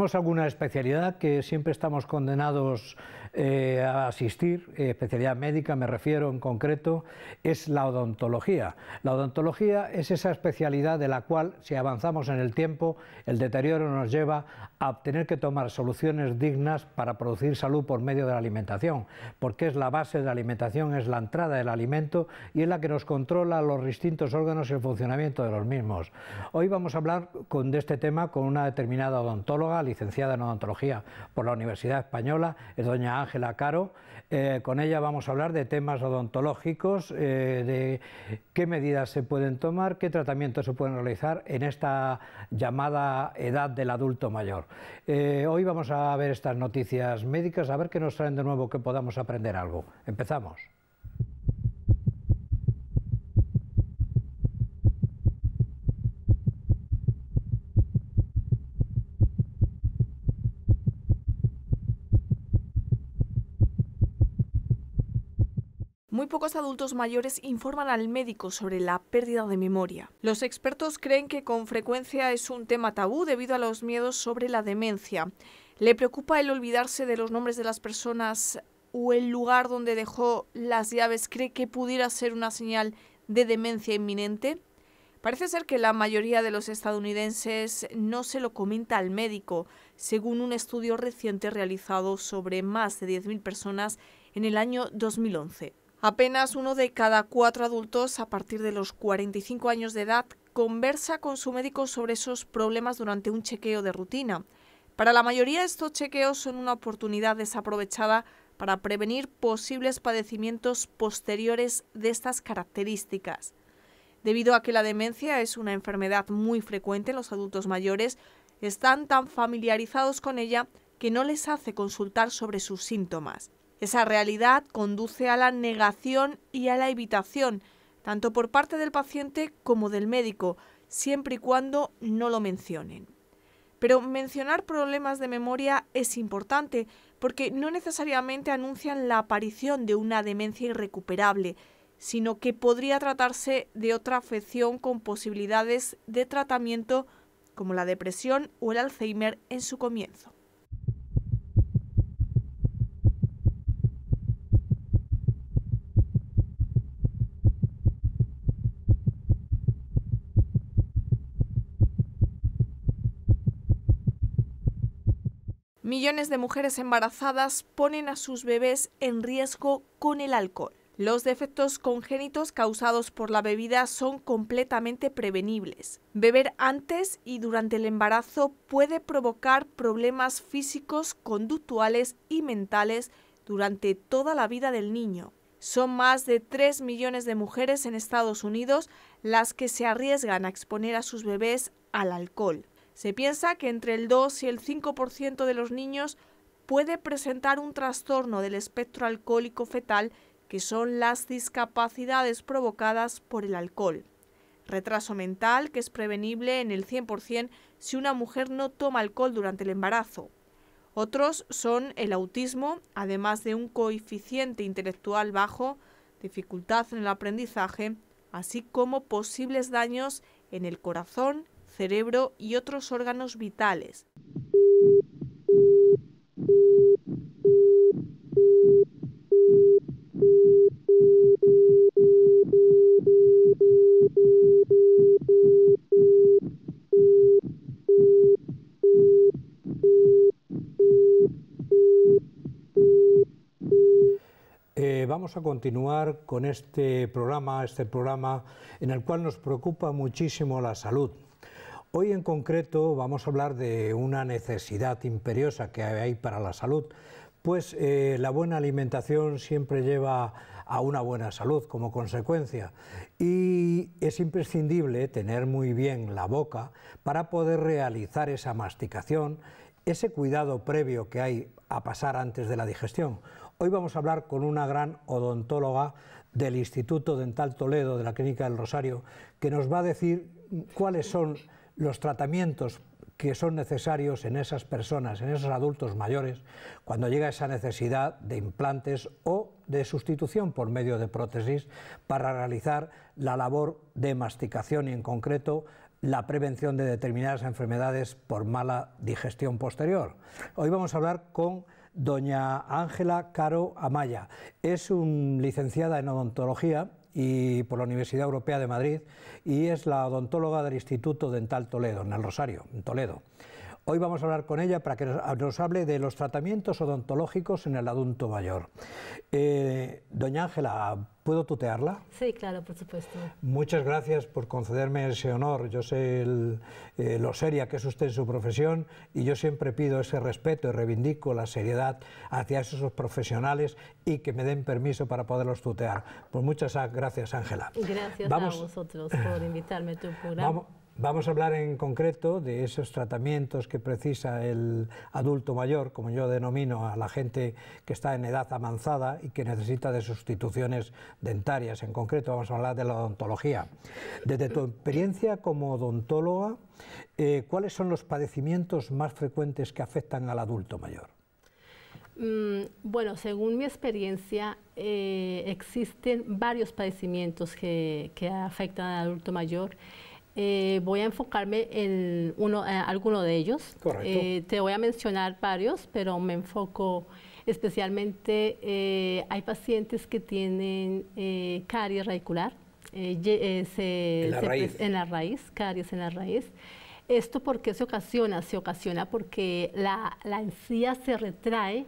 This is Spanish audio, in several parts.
tenemos alguna especialidad que siempre estamos condenados eh, a asistir, eh, especialidad médica me refiero en concreto, es la odontología. La odontología es esa especialidad de la cual, si avanzamos en el tiempo, el deterioro nos lleva a tener que tomar soluciones dignas para producir salud por medio de la alimentación, porque es la base de la alimentación, es la entrada del alimento y es la que nos controla los distintos órganos y el funcionamiento de los mismos. Hoy vamos a hablar con, de este tema con una determinada odontóloga, licenciada en odontología por la Universidad Española, es doña Ángela Caro. Eh, con ella vamos a hablar de temas odontológicos, eh, de qué medidas se pueden tomar, qué tratamientos se pueden realizar en esta llamada edad del adulto mayor. Eh, hoy vamos a ver estas noticias médicas, a ver qué nos traen de nuevo que podamos aprender algo. Empezamos. adultos mayores informan al médico sobre la pérdida de memoria. Los expertos creen que con frecuencia es un tema tabú debido a los miedos sobre la demencia. Le preocupa el olvidarse de los nombres de las personas o el lugar donde dejó las llaves cree que pudiera ser una señal de demencia inminente? Parece ser que la mayoría de los estadounidenses no se lo comenta al médico, según un estudio reciente realizado sobre más de 10.000 personas en el año 2011. Apenas uno de cada cuatro adultos a partir de los 45 años de edad conversa con su médico sobre esos problemas durante un chequeo de rutina. Para la mayoría estos chequeos son una oportunidad desaprovechada para prevenir posibles padecimientos posteriores de estas características. Debido a que la demencia es una enfermedad muy frecuente en los adultos mayores, están tan familiarizados con ella que no les hace consultar sobre sus síntomas. Esa realidad conduce a la negación y a la evitación, tanto por parte del paciente como del médico, siempre y cuando no lo mencionen. Pero mencionar problemas de memoria es importante porque no necesariamente anuncian la aparición de una demencia irrecuperable, sino que podría tratarse de otra afección con posibilidades de tratamiento como la depresión o el Alzheimer en su comienzo. Millones de mujeres embarazadas ponen a sus bebés en riesgo con el alcohol. Los defectos congénitos causados por la bebida son completamente prevenibles. Beber antes y durante el embarazo puede provocar problemas físicos, conductuales y mentales durante toda la vida del niño. Son más de 3 millones de mujeres en Estados Unidos las que se arriesgan a exponer a sus bebés al alcohol. Se piensa que entre el 2 y el 5% de los niños puede presentar un trastorno del espectro alcohólico fetal, que son las discapacidades provocadas por el alcohol. Retraso mental, que es prevenible en el 100% si una mujer no toma alcohol durante el embarazo. Otros son el autismo, además de un coeficiente intelectual bajo, dificultad en el aprendizaje, así como posibles daños en el corazón cerebro y otros órganos vitales. Eh, vamos a continuar con este programa, este programa en el cual nos preocupa muchísimo la salud. Hoy en concreto vamos a hablar de una necesidad imperiosa que hay para la salud, pues eh, la buena alimentación siempre lleva a una buena salud como consecuencia y es imprescindible tener muy bien la boca para poder realizar esa masticación, ese cuidado previo que hay a pasar antes de la digestión. Hoy vamos a hablar con una gran odontóloga del Instituto Dental Toledo de la Clínica del Rosario que nos va a decir cuáles son los tratamientos que son necesarios en esas personas, en esos adultos mayores, cuando llega esa necesidad de implantes o de sustitución por medio de prótesis para realizar la labor de masticación y en concreto la prevención de determinadas enfermedades por mala digestión posterior. Hoy vamos a hablar con doña Ángela Caro Amaya. Es un licenciada en odontología y por la Universidad Europea de Madrid y es la odontóloga del Instituto Dental Toledo, en el Rosario, en Toledo. Hoy vamos a hablar con ella para que nos, hable de los tratamientos odontológicos en el adulto mayor. Eh, doña Ángela, ¿puedo tutearla? Sí, claro, por supuesto. Muchas gracias por concederme ese honor. Yo sé eh, lo seria que es usted en su profesión y yo siempre pido ese respeto y reivindico la seriedad hacia esos profesionales y que me den permiso para poderlos tutear. Pues muchas gracias, Ángela. Gracias a vosotros por invitarme a tu programa. Vamos a hablar en concreto de esos tratamientos que precisa el adulto mayor, como yo denomino a la gente que está en edad avanzada y que necesita de sustituciones dentarias. En concreto vamos a hablar de la odontología. Desde tu experiencia como odontóloga, eh, ¿cuáles son los padecimientos más frecuentes que afectan al adulto mayor? Mm, bueno, según mi experiencia, eh, existen varios padecimientos que afectan al adulto mayor. Eh, voy a enfocarme en uno, eh, alguno de ellos. Correcto. Eh, te voy a mencionar varios, pero me enfoco especialmente, hay pacientes que tienen caries radicular, en, la raíz. en la raíz, caries en la raíz. ¿Esto porque se ocasiona? Se ocasiona porque la, la encía se retrae,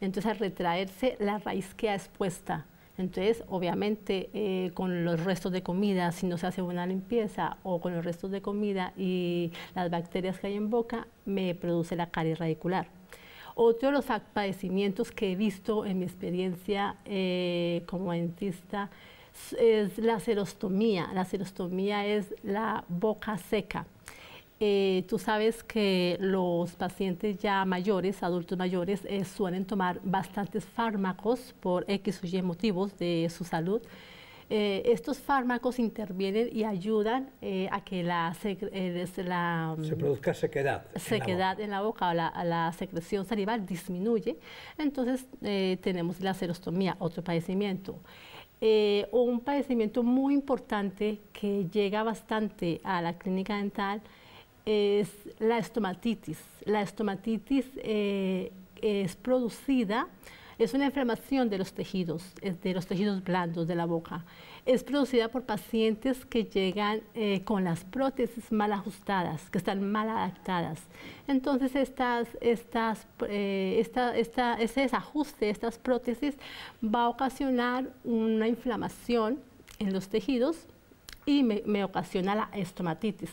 entonces al retraerse la raíz queda expuesta. Entonces, obviamente, eh, con los restos de comida, si no se hace una limpieza o con los restos de comida y las bacterias que hay en boca, me produce la caries radicular. Otro de los padecimientos que he visto en mi experiencia eh, como dentista es la serostomía. La serostomía es la boca seca. Eh, tú sabes que los pacientes ya mayores, adultos mayores, eh, suelen tomar bastantes fármacos por X o Y motivos de su salud. Eh, estos fármacos intervienen y ayudan a que la, mm, se produzca sequedad, sequedad en la boca, la, la, secreción salival disminuye. Entonces tenemos la serostomía, otro padecimiento. un padecimiento muy importante que llega bastante a la clínica dental es la estomatitis. La estomatitis eh, es producida, es una inflamación de los tejidos, de los tejidos blandos de la boca. Es producida por pacientes que llegan eh, con las prótesis mal ajustadas, que están mal adaptadas. Entonces, eh, ese desajuste de estas prótesis va a ocasionar una inflamación en los tejidos y me ocasiona la estomatitis.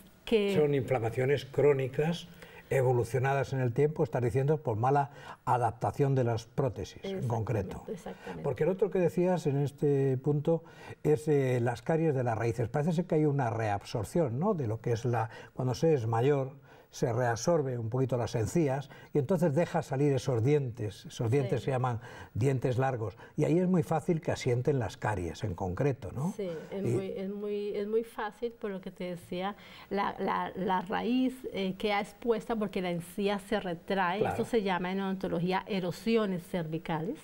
Son inflamaciones crónicas evolucionadas en el tiempo, estar diciendo, por mala adaptación de las prótesis en concreto. Porque el otro que decías en este punto es eh, las caries de las raíces. Parece que hay una reabsorción ¿no? de lo que es la... cuando se es mayor se reabsorbe un poquito las encías y entonces deja salir esos dientes, esos dientes se llaman dientes largos y ahí es muy fácil que asienten las caries en concreto, ¿no? Sí, es, muy, fácil por lo que te decía, la, raíz eh, queda expuesta porque la encía se retrae, esto eso se llama en odontología erosiones cervicales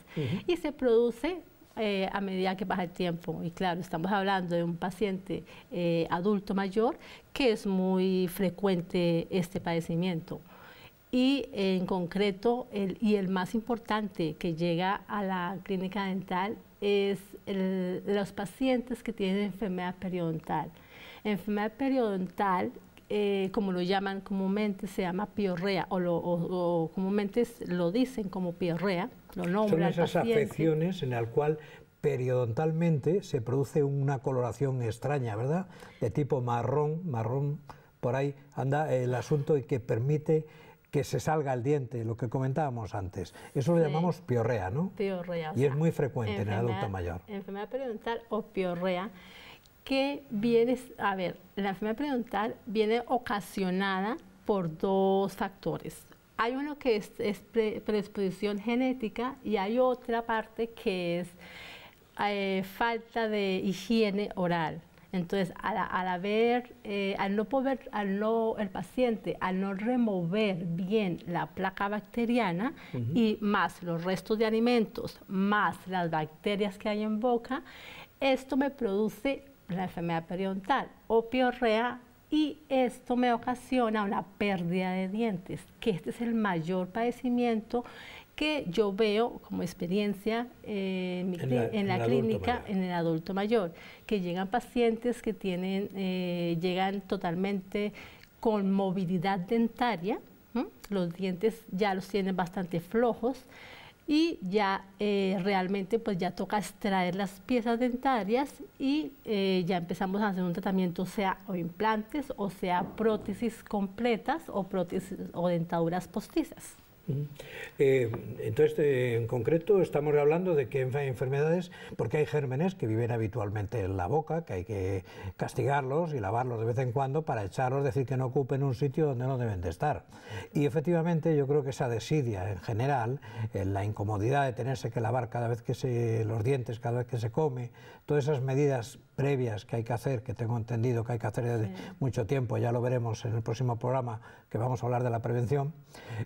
y se produce eh, a medida que pasa el tiempo. Y claro, estamos hablando de un paciente eh, adulto mayor que es muy frecuente este padecimiento. Y en concreto, y el más importante que llega a la clínica dental es los pacientes que tienen enfermedad periodontal. Enfermedad periodontal eh, como lo llaman comúnmente, se llama piorrea, o comúnmente lo dicen como piorrea, son esas afecciones en las cuales periodontalmente se produce una coloración extraña, ¿verdad? De tipo marrón, marrón, por ahí anda el asunto y que permite que se salga el diente, lo que comentábamos antes. Eso lo llamamos piorrea, ¿no? Piorrea. Y es muy frecuente en el adulto mayor. Enfermedad periodontal o piorrea, que viene, a ver, la enfermedad periodontal viene ocasionada por dos factores. Hay uno que es, predisposición genética y hay otra parte que es eh, falta de higiene oral. Entonces, al, eh, al no poder, al no, el paciente, al no remover bien la placa bacteriana y más los restos de alimentos, más las bacterias que hay en boca, esto me produce la enfermedad periodontal o piorrea y esto me ocasiona una pérdida de dientes, que este es el mayor padecimiento que yo veo como experiencia eh, en, la, clínica en el adulto mayor, que llegan pacientes que tienen, eh, llegan totalmente con movilidad dentaria, los dientes ya los tienen bastante flojos, y ya eh, realmente pues ya toca extraer las piezas dentarias y eh, ya empezamos a hacer un tratamiento sea o implantes o sea prótesis completas o prótesis o dentaduras postizas. Eh, entonces, eh, en concreto, estamos hablando de que hay enfermedades, porque hay gérmenes que viven habitualmente en la boca, que hay que castigarlos y lavarlos de vez en cuando para echarlos, decir que no ocupen un sitio donde no deben de estar. Y efectivamente, yo creo que esa desidia en general, en la incomodidad de tenerse que lavar cada vez que se los dientes, cada vez que se come, todas esas medidas previas que hay que hacer, que tengo entendido que hay que hacer desde mucho tiempo, ya lo veremos en el próximo programa que vamos a hablar de la prevención,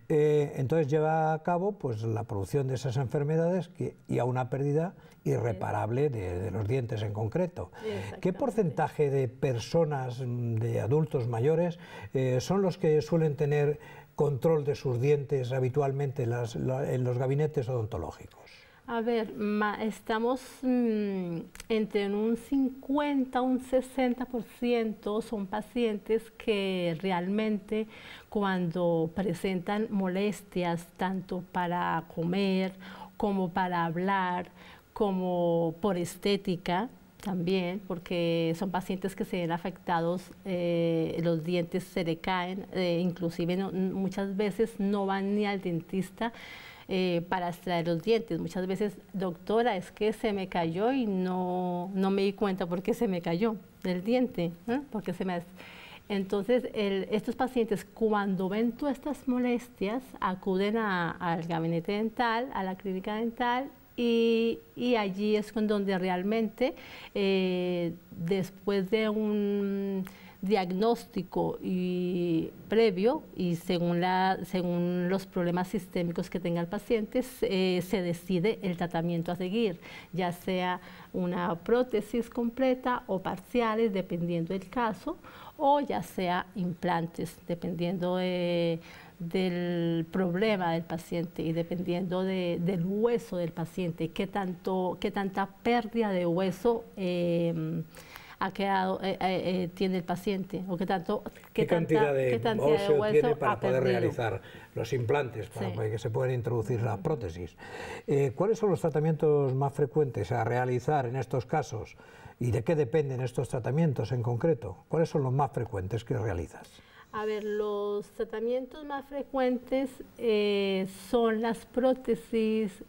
eh, entonces lleva a cabo pues, la producción de esas enfermedades y a una pérdida irreparable de, los dientes en concreto. ¿Qué porcentaje de personas, de adultos mayores, eh, son los que suelen tener control de sus dientes habitualmente en los gabinetes odontológicos? A ver, estamos mm, entre un 50, un 60% son pacientes que realmente cuando presentan molestias tanto para comer como para hablar, como por estética, también, porque son pacientes que se ven afectados, eh, los dientes se le caen, eh, inclusive muchas veces no van ni al dentista eh, para extraer los dientes. Muchas veces, doctora, es que se me cayó y no, no me di cuenta porque se me cayó del diente, porque se me... Entonces, estos pacientes cuando ven todas estas molestias acuden al gabinete dental, a la clínica dental y, allí es con donde realmente eh, después de un diagnóstico y previo y según, la, según los problemas sistémicos que tenga el paciente eh, se decide el tratamiento a seguir, ya sea una prótesis completa o parciales dependiendo del caso o ya sea implantes dependiendo eh, del problema del paciente y dependiendo del hueso del paciente, qué, tanto, qué tanta pérdida de hueso em, ha quedado, eh, eh, eh, tiene el paciente o qué tanto qué, cantidad de para poder realizar los implantes, para que se pueden introducir las prótesis. ¿Cuáles son los tratamientos más frecuentes a realizar en estos casos y de qué dependen estos tratamientos en concreto? ¿Cuáles son los más frecuentes que realizas? A ver, los tratamientos más frecuentes son las prótesis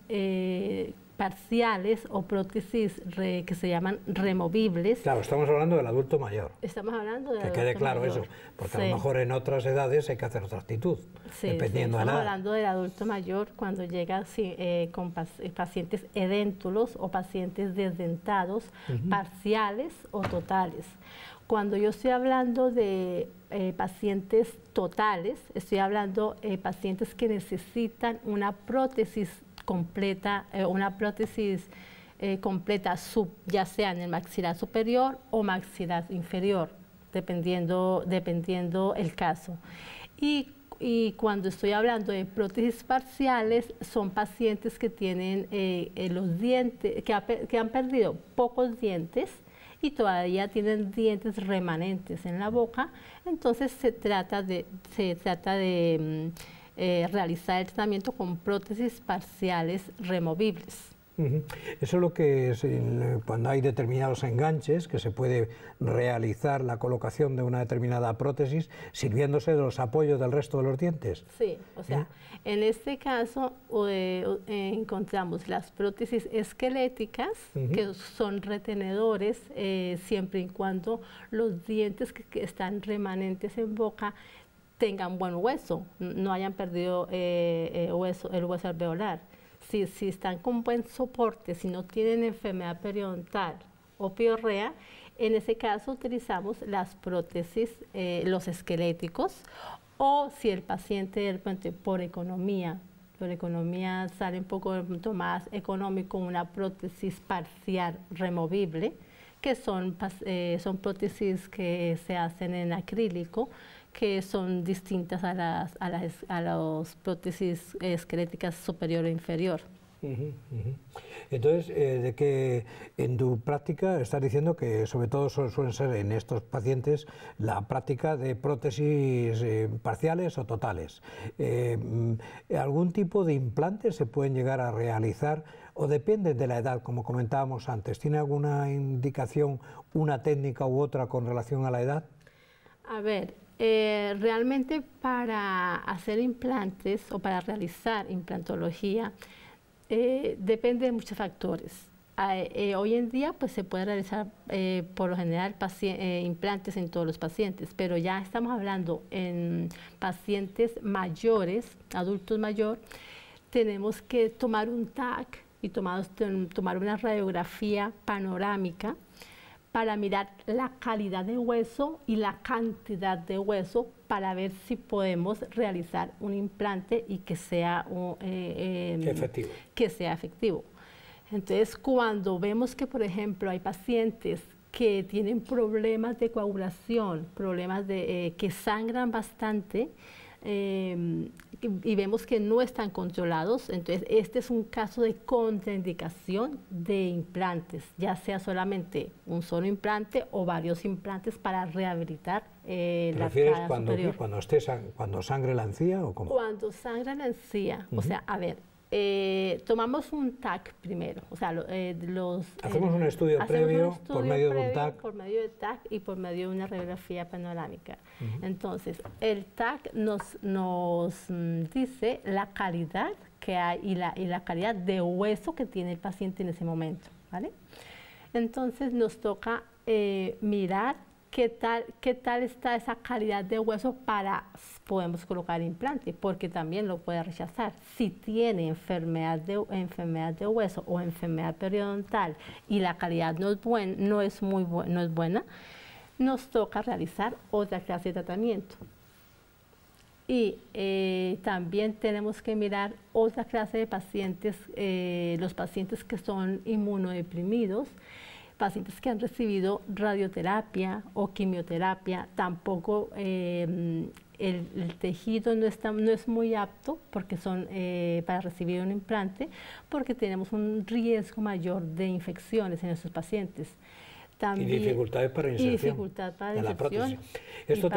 parciales o prótesis que se llaman removibles. Claro, estamos hablando del adulto mayor. Estamos hablando del Que quede claro eso, porque a lo mejor en otras edades hay que hacer otra actitud, dependiendo estamos de hablando del adulto mayor cuando llega eh, con eh, pacientes edéntulos o pacientes desdentados, parciales o totales. Cuando yo estoy hablando de eh, pacientes totales, estoy hablando de pacientes que necesitan una prótesis completa, eh, una prótesis eh, completa, sub, ya sea en el maxilar superior o maxilar inferior, dependiendo, dependiendo el caso. Y, cuando estoy hablando de prótesis parciales, son pacientes que tienen eh, los dientes, que, que han perdido pocos dientes, y todavía tienen dientes remanentes en la boca, entonces se trata de, se trata de mm, eh, realizar el tratamiento con prótesis parciales removibles. Eso es lo que es cuando hay determinados enganches que se puede realizar la colocación de una determinada prótesis sirviéndose de los apoyos del resto de los dientes. Sí, o sea, ¿Eh? en este caso eh, encontramos las prótesis esqueléticas que son retenedores siempre y cuando los dientes que están remanentes en boca tengan buen hueso, no hayan perdido eh, eh, el hueso, alveolar. Si, están con buen soporte, si no tienen enfermedad periodontal o piorrea, en ese caso utilizamos las prótesis, eh, los esqueléticos, o si el paciente por economía, por economía sale un poco más económico una prótesis parcial removible, que son, son prótesis que se hacen en acrílico, que son distintas a las, a las, a los prótesis esqueléticas superior e inferior. Entonces, eh, de que en tu práctica estás diciendo que sobre todo suelen ser en estos pacientes la práctica de prótesis eh, parciales o totales. Eh, mm, ¿Algún tipo de implantes se pueden llegar a realizar o depende de la edad, como comentábamos antes? ¿Tiene alguna indicación una técnica u otra con relación a la edad? A ver, eh, realmente para hacer implantes o para realizar implantología eh, depende de muchos factores. Ah, eh, hoy en día pues, se puede realizar por lo general implantes en todos los pacientes, pero ya estamos hablando en pacientes mayores, adultos mayor, tenemos que tomar un TAC y tomar una radiografía panorámica para mirar la calidad de hueso y la cantidad de hueso para ver si podemos realizar un implante y que sea, eh, em, efectivo. Que sea efectivo. Entonces, cuando vemos que, por ejemplo, hay pacientes que tienen problemas de coagulación, problemas de, eh, que sangran bastante, Em, y vemos que no están controlados. Entonces, este es un caso de contraindicación de implantes, ya sea solamente un solo implante o varios implantes para rehabilitar eh, refieres cuando, cuando, esté, cuando sangre la encía o cómo? Cuando sangre la encía. O sea, a ver, eh, tomamos un TAC primero, o sea, eh, los... Hacemos eh, un estudio previo por medio de un TAC. Por medio TAC y por medio de una radiografía panorámica. Entonces, el TAC nos, nos mm, dice la calidad que hay y la, y la calidad de hueso que tiene el paciente en ese momento, ¿vale? Entonces, nos toca mirar qué tal, está esa calidad de hueso para podemos colocar implante, porque también lo puede rechazar. Si tiene enfermedad de, enfermedad de hueso o enfermedad periodontal y la calidad no es, no es, muy es buena, nos toca realizar otra clase de tratamiento. Y eh, también tenemos que mirar otra clase de pacientes, eh, los pacientes que son inmunodeprimidos, pacientes que han recibido radioterapia o quimioterapia, tampoco em, el, tejido no, está, no es muy apto porque son, eh, para recibir un implante, porque tenemos un riesgo mayor de infecciones en esos pacientes y dificultades para inserción. para la Esto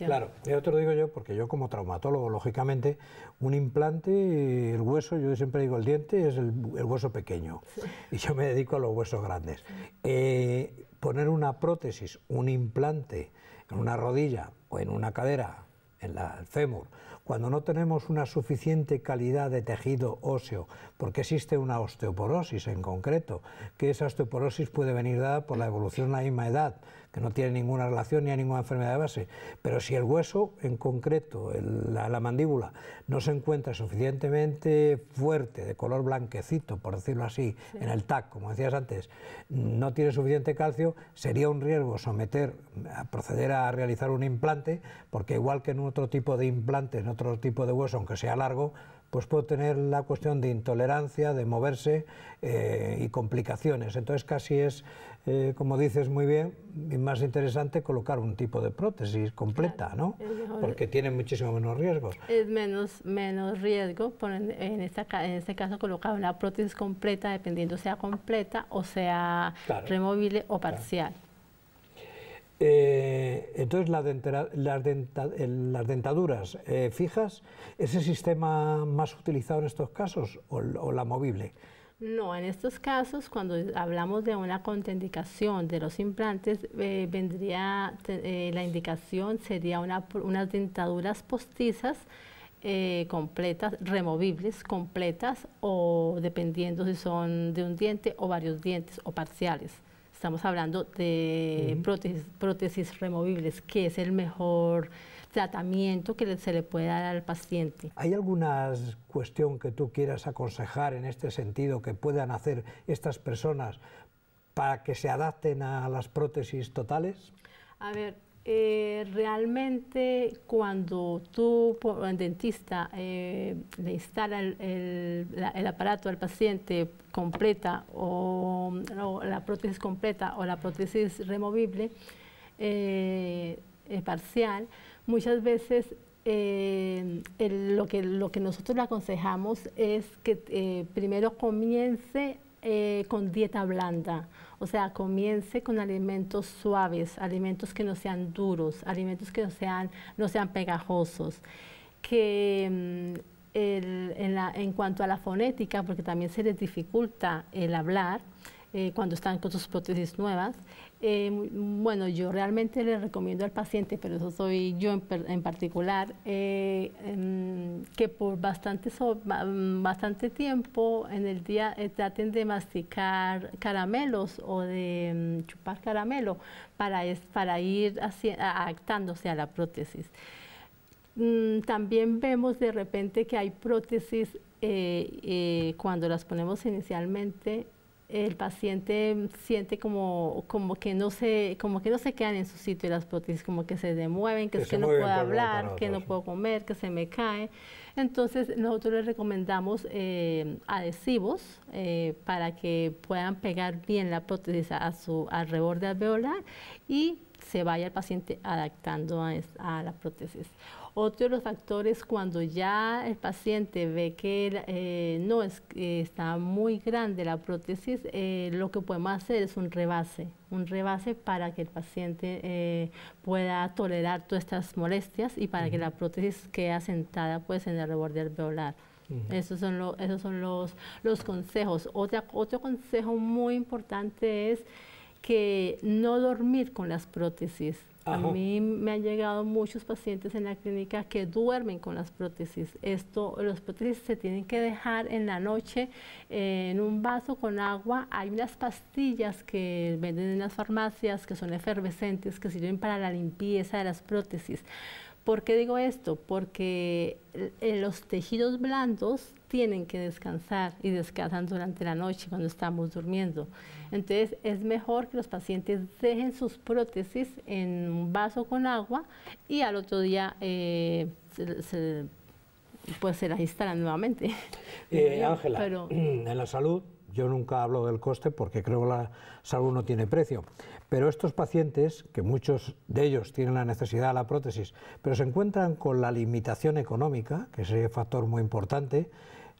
y Claro, yo te lo digo yo porque yo como traumatólogo, lógicamente, un implante, el hueso, yo siempre digo el diente es el, hueso pequeño y yo me dedico a los huesos grandes. Eh, poner una prótesis, un implante en una rodilla o en una cadera, en la, el fémur, cuando no tenemos una suficiente calidad de tejido óseo, porque existe una osteoporosis en concreto, que esa osteoporosis puede venir dada por la evolución a la misma edad, que no tiene ninguna relación ni hay ninguna enfermedad de base. Pero si el hueso, en concreto, la, mandíbula, no se encuentra suficientemente fuerte, de color blanquecito, por decirlo así, en el TAC, como decías antes, no tiene suficiente calcio, sería un riesgo someter, a proceder a realizar un implante, porque igual que en otro tipo de implante, en otro tipo de hueso, aunque sea largo, pues puede tener la cuestión de intolerancia, de moverse eh, y complicaciones. Entonces casi es, eh, como dices muy bien, más interesante colocar un tipo de prótesis completa, ¿no? Porque tiene muchísimo menos riesgos. Es menos, menos riesgo, en, este caso colocar una prótesis completa, dependiendo sea completa o sea removible o parcial. Eh, entonces, la eh, las, dentaduras eh, fijas, ¿es el sistema más utilizado en estos casos o la movible? No, en estos casos, cuando hablamos de una contraindicación de los implantes, eh, vendría eh, la indicación sería una, unas dentaduras postizas eh, completas, removibles, completas o dependiendo si son de un diente o varios dientes o parciales. Estamos hablando de prótesis, prótesis removibles, que es el mejor tratamiento que se le puede dar al paciente. ¿Hay alguna cuestión que tú quieras aconsejar en este sentido que puedan hacer estas personas para que se adapten a las prótesis totales? A ver, eh, realmente cuando tú, el dentista, eh, le instala el, aparato al paciente completa o, la prótesis completa o la prótesis removible eh, parcial, muchas veces eh, lo, que, lo que nosotros le aconsejamos es que eh, primero comience eh, con dieta blanda, o sea, comience con alimentos suaves, alimentos que no sean duros, alimentos que no sean, no sean pegajosos, que mm, en, en, cuanto a la fonética, porque también se les dificulta el hablar, eh, cuando están con sus prótesis nuevas. Eh, bueno, yo realmente le recomiendo al paciente, pero eso soy yo en, particular, eh, em, que por bastante, bastante tiempo en el día traten de masticar caramelos o de em, chupar caramelo para, para ir adaptándose a la prótesis. Mm, también vemos de repente que hay prótesis cuando las ponemos inicialmente el paciente siente como, como, que no se, como que no se quedan en su sitio y las prótesis, como que se demueven, que, es que no puedo hablar, que no puedo comer, que se me cae. Entonces nosotros les recomendamos eh, adhesivos eh, para que puedan pegar bien la prótesis a, su alrededor de alveolar y se vaya el paciente adaptando a, a la prótesis. Otro de los factores, cuando ya el paciente ve que eh, no es, está muy grande la prótesis, eh, lo que podemos hacer es un rebase, un rebase para que el paciente eh, pueda tolerar todas estas molestias y para que la prótesis quede asentada pues, en el reborde alveolar. Esos son, esos son los, los consejos. otro consejo muy importante es que no dormir con las prótesis. A mí me han llegado muchos pacientes en la clínica que duermen con las prótesis. Esto, los prótesis se tienen que dejar en la noche en un vaso con agua. Hay unas pastillas que venden en las farmacias que son efervescentes, que sirven para la limpieza de las prótesis. ¿Por qué digo esto? Porque eh, los tejidos blandos tienen que descansar y descansan durante la noche cuando estamos durmiendo. Entonces es mejor que los pacientes dejen sus prótesis en un vaso con agua y al otro día eh, se, pues se las instalan nuevamente. Eh, Ángela, en la salud yo nunca hablo del coste porque creo que la salud no tiene precio. Pero estos pacientes, que muchos de ellos tienen la necesidad de la prótesis, pero se encuentran con la limitación económica, que es un factor muy importante,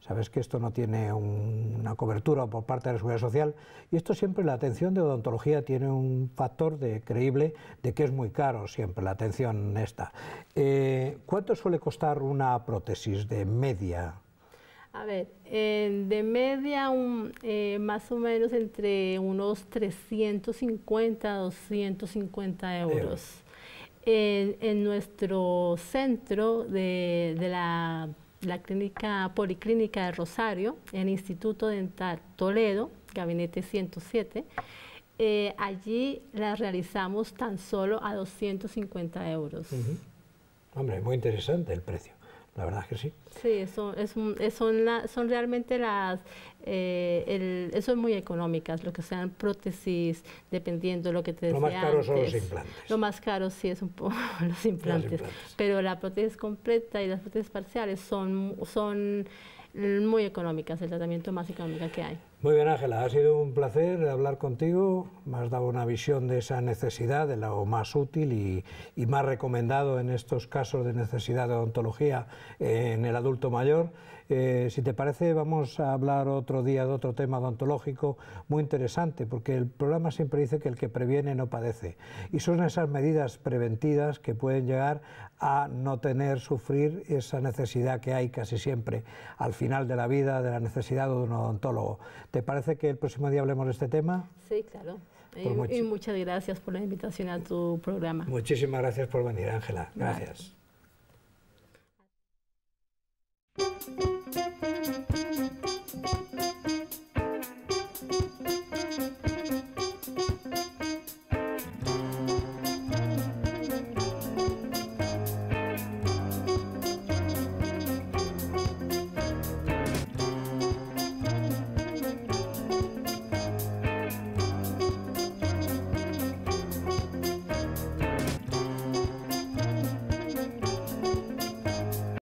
Sabes que esto no tiene una cobertura por parte de la Seguridad Social y esto siempre la atención de odontología tiene un factor de creíble de que es muy caro siempre la atención esta. Eh, ¿Cuánto suele costar una prótesis de media? A ver, de media un, eh, más o menos entre unos 350 a 250 euros. En, nuestro centro de la la clínica Policlínica de Rosario, el Instituto Dental Toledo, Gabinete 107. Eh, allí la realizamos tan solo a 250 euros. Hombre, es muy interesante el precio. La verdad es que sí. Sí, son, es un, son, son realmente las, eh, el, muy económicas, lo que sean prótesis, dependiendo de lo que te Lo más caro son los implantes. Lo más caro sí es un poco los implantes, pero la prótesis completa y las prótesis parciales son, son muy económicas, el tratamiento más económico que hay. Muy bien, Ángela, ha sido un placer hablar contigo. Me has dado una visión de esa necesidad, de lo más útil y, y más recomendado en estos casos de necesidad de odontología eh, en el adulto mayor. Eh, si te parece, vamos a hablar otro día de otro tema odontológico muy interesante, porque el programa siempre dice que el que previene no padece. Y son esas medidas preventivas que pueden llegar a no tener, sufrir esa necesidad que hay casi siempre al final de la vida de la necesidad de un odontólogo. ¿Te parece que el próximo día hablemos de este tema? Sí, claro. y, muchas gracias por la invitación a tu programa. Muchísimas gracias por venir, Ángela. Gracias.